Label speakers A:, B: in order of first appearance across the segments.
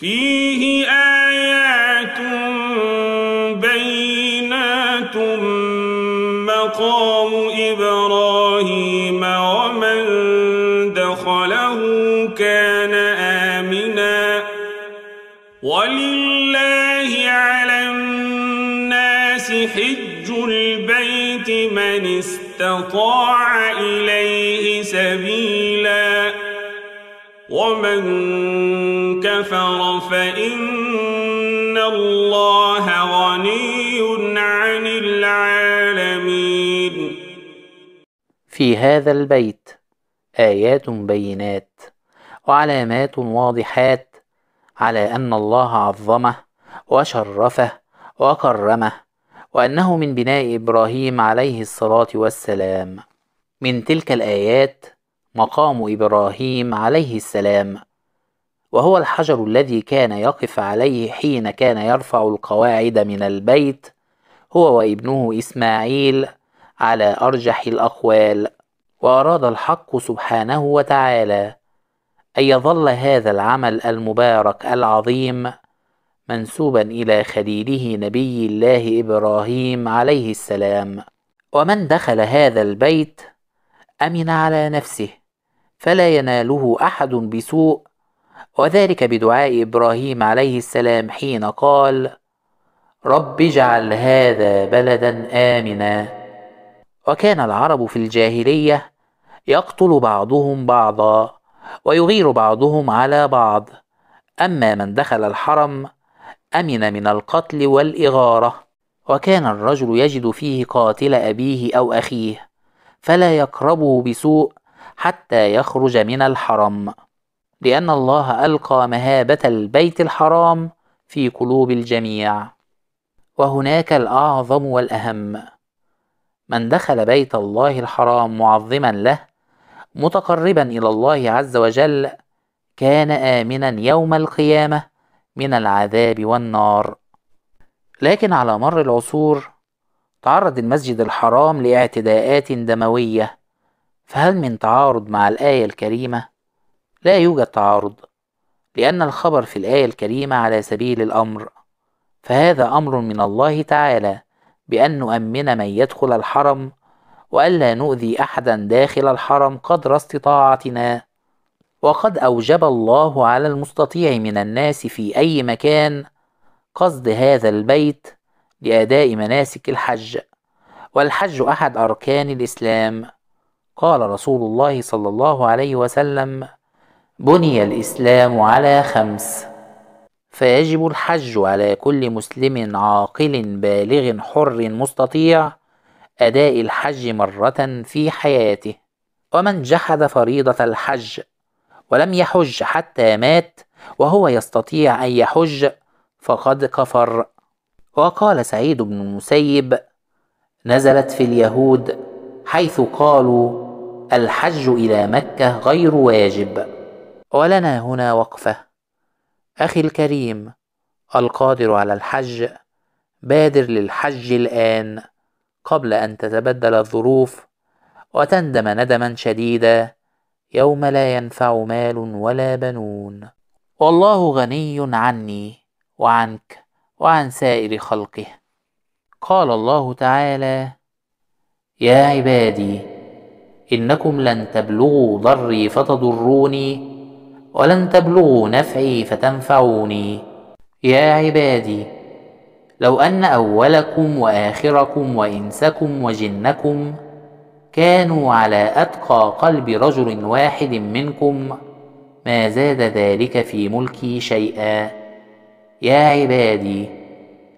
A: فيه آيات بينات مقام إبراهيم ومن دخله كان آمنا ولله على الناس حج البيت من استطاع إليه سبيلاً ومن كفر فإن الله غني عن العالمين
B: في هذا البيت آيات بينات وعلامات واضحات على أن الله عظمه وشرفه وكرمه وأنه من بناء إبراهيم عليه الصلاة والسلام من تلك الآيات مقام إبراهيم عليه السلام وهو الحجر الذي كان يقف عليه حين كان يرفع القواعد من البيت هو وابنه إسماعيل على أرجح الأقوال وأراد الحق سبحانه وتعالى أن يظل هذا العمل المبارك العظيم منسوبا إلى خليله نبي الله إبراهيم عليه السلام ومن دخل هذا البيت أمن على نفسه فلا يناله احد بسوء وذلك بدعاء ابراهيم عليه السلام حين قال رب اجعل هذا بلدا امنا وكان العرب في الجاهليه يقتل بعضهم بعضا ويغير بعضهم على بعض اما من دخل الحرم امن من القتل والاغاره وكان الرجل يجد فيه قاتل ابيه او اخيه فلا يقربه بسوء حتى يخرج من الحرم لأن الله ألقى مهابة البيت الحرام في قلوب الجميع وهناك الأعظم والأهم من دخل بيت الله الحرام معظما له متقربا إلى الله عز وجل كان آمنا يوم القيامة من العذاب والنار لكن على مر العصور تعرض المسجد الحرام لاعتداءات دمويه فهل من تعارض مع الآية الكريمة؟ لا يوجد تعارض لأن الخبر في الآية الكريمة على سبيل الأمر فهذا أمر من الله تعالى بأن نؤمن من يدخل الحرم وألا نؤذي أحدا داخل الحرم قدر استطاعتنا وقد أوجب الله على المستطيع من الناس في أي مكان قصد هذا البيت لأداء مناسك الحج والحج أحد أركان الإسلام قال رسول الله صلى الله عليه وسلم بني الاسلام على خمس فيجب الحج على كل مسلم عاقل بالغ حر مستطيع اداء الحج مره في حياته ومن جحد فريضه الحج ولم يحج حتى مات وهو يستطيع ان يحج فقد كفر وقال سعيد بن المسيب نزلت في اليهود حيث قالوا الحج إلى مكة غير واجب ولنا هنا وقفة أخي الكريم القادر على الحج بادر للحج الآن قبل أن تتبدل الظروف وتندم ندما شديدا يوم لا ينفع مال ولا بنون والله غني عني وعنك وعن سائر خلقه قال الله تعالى يا عبادي انكم لن تبلغوا ضري فتضروني ولن تبلغوا نفعي فتنفعوني يا عبادي لو ان اولكم واخركم وانسكم وجنكم كانوا على اتقى قلب رجل واحد منكم ما زاد ذلك في ملكي شيئا يا عبادي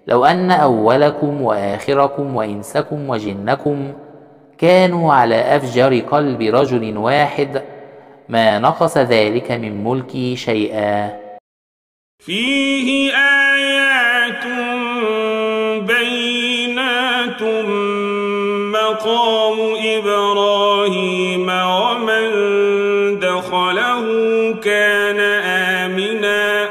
B: لو ان اولكم واخركم وانسكم وجنكم كانوا على أفجر قلب رجل واحد ما نقص ذلك من ملكي شيئا
A: فيه آيات بينات مقام إبراهيم ومن دخله كان آمنا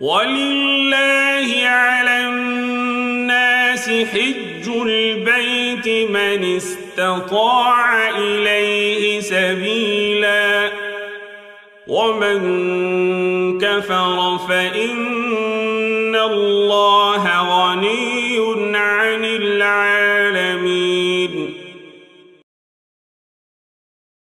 A: ولله على الناس حج البيت من استطاع إليه سبيلا ومن كفر فإن الله